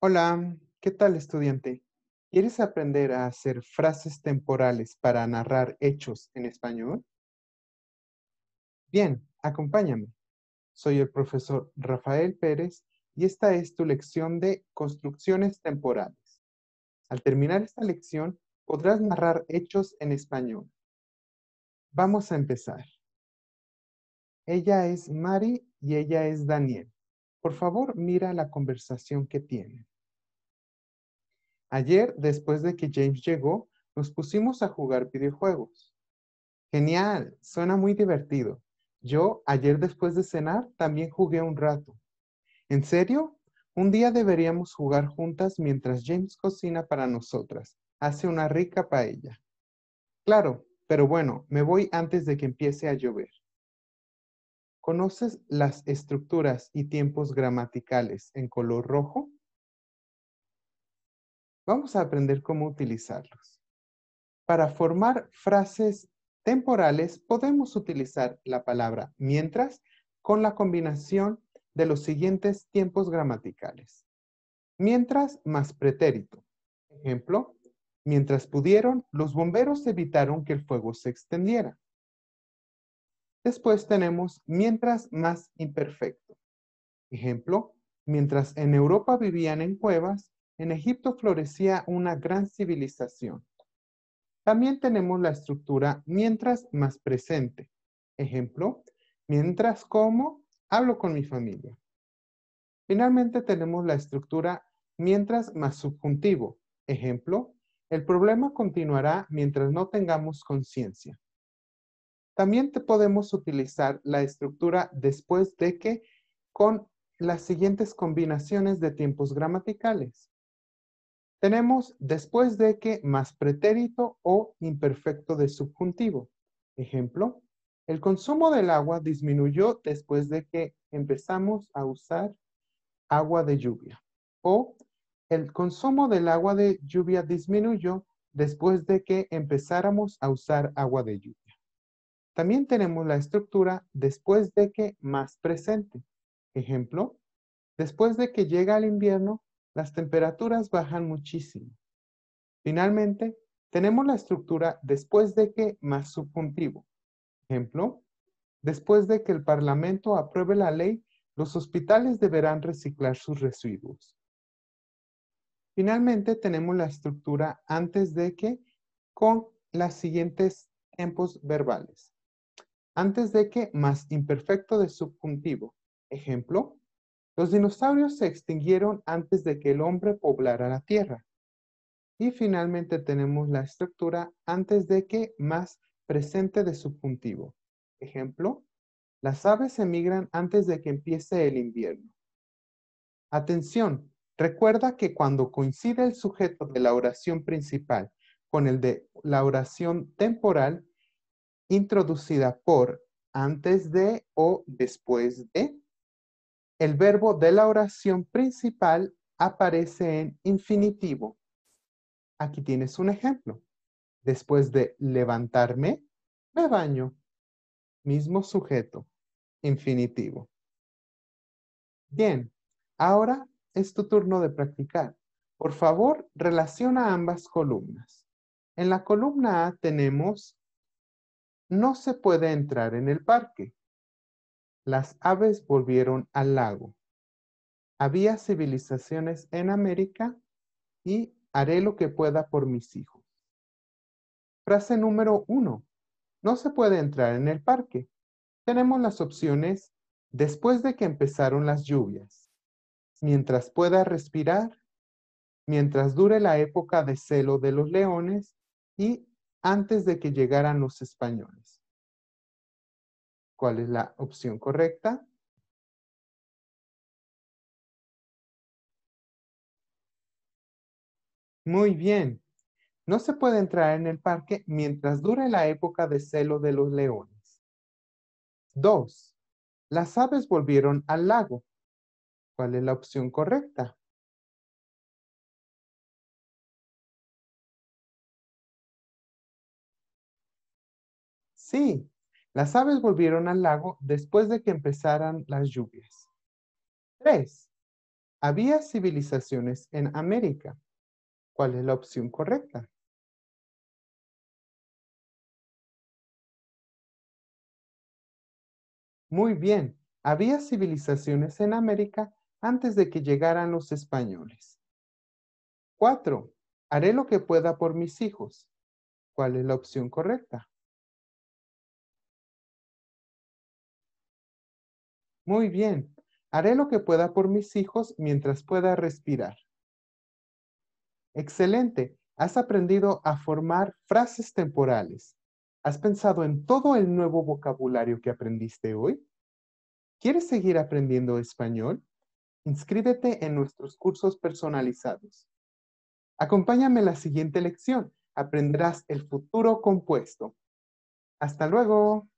Hola, ¿qué tal estudiante? ¿Quieres aprender a hacer frases temporales para narrar hechos en español? Bien, acompáñame. Soy el profesor Rafael Pérez y esta es tu lección de construcciones temporales. Al terminar esta lección, podrás narrar hechos en español. Vamos a empezar. Ella es Mari y ella es Daniel. Por favor, mira la conversación que tienen. Ayer, después de que James llegó, nos pusimos a jugar videojuegos. Genial, suena muy divertido. Yo ayer después de cenar también jugué un rato. ¿En serio? Un día deberíamos jugar juntas mientras James cocina para nosotras. Hace una rica paella. Claro, pero bueno, me voy antes de que empiece a llover. ¿Conoces las estructuras y tiempos gramaticales en color rojo? vamos a aprender cómo utilizarlos. Para formar frases temporales podemos utilizar la palabra mientras con la combinación de los siguientes tiempos gramaticales. Mientras más pretérito. Ejemplo, mientras pudieron, los bomberos evitaron que el fuego se extendiera. Después tenemos mientras más imperfecto. Ejemplo, mientras en Europa vivían en cuevas, en Egipto florecía una gran civilización. También tenemos la estructura mientras más presente. Ejemplo, mientras como, hablo con mi familia. Finalmente tenemos la estructura mientras más subjuntivo. Ejemplo, el problema continuará mientras no tengamos conciencia. También te podemos utilizar la estructura después de que con las siguientes combinaciones de tiempos gramaticales tenemos después de que más pretérito o imperfecto de subjuntivo. Ejemplo, el consumo del agua disminuyó después de que empezamos a usar agua de lluvia. O el consumo del agua de lluvia disminuyó después de que empezáramos a usar agua de lluvia. También tenemos la estructura después de que más presente. Ejemplo, después de que llega el invierno, las temperaturas bajan muchísimo. Finalmente, tenemos la estructura después de que más subjuntivo. Ejemplo, después de que el Parlamento apruebe la ley, los hospitales deberán reciclar sus residuos. Finalmente, tenemos la estructura antes de que con las siguientes tempos verbales. Antes de que más imperfecto de subjuntivo. Ejemplo, los dinosaurios se extinguieron antes de que el hombre poblara la Tierra. Y finalmente tenemos la estructura antes de que más presente de subjuntivo. Ejemplo, las aves emigran antes de que empiece el invierno. Atención, recuerda que cuando coincide el sujeto de la oración principal con el de la oración temporal introducida por antes de o después de, el verbo de la oración principal aparece en infinitivo. Aquí tienes un ejemplo. Después de levantarme, me baño. Mismo sujeto, infinitivo. Bien, ahora es tu turno de practicar. Por favor, relaciona ambas columnas. En la columna A tenemos no se puede entrar en el parque las aves volvieron al lago. Había civilizaciones en América y haré lo que pueda por mis hijos. Frase número uno. No se puede entrar en el parque. Tenemos las opciones después de que empezaron las lluvias, mientras pueda respirar, mientras dure la época de celo de los leones y antes de que llegaran los españoles. ¿Cuál es la opción correcta? Muy bien. No se puede entrar en el parque mientras dure la época de celo de los leones. Dos. Las aves volvieron al lago. ¿Cuál es la opción correcta? Sí, las aves volvieron al lago después de que empezaran las lluvias. 3. Había civilizaciones en América. ¿Cuál es la opción correcta? Muy bien, había civilizaciones en América antes de que llegaran los españoles. 4. Haré lo que pueda por mis hijos. ¿Cuál es la opción correcta? Muy bien. Haré lo que pueda por mis hijos mientras pueda respirar. Excelente. Has aprendido a formar frases temporales. ¿Has pensado en todo el nuevo vocabulario que aprendiste hoy? ¿Quieres seguir aprendiendo español? Inscríbete en nuestros cursos personalizados. Acompáñame en la siguiente lección. Aprenderás el futuro compuesto. Hasta luego.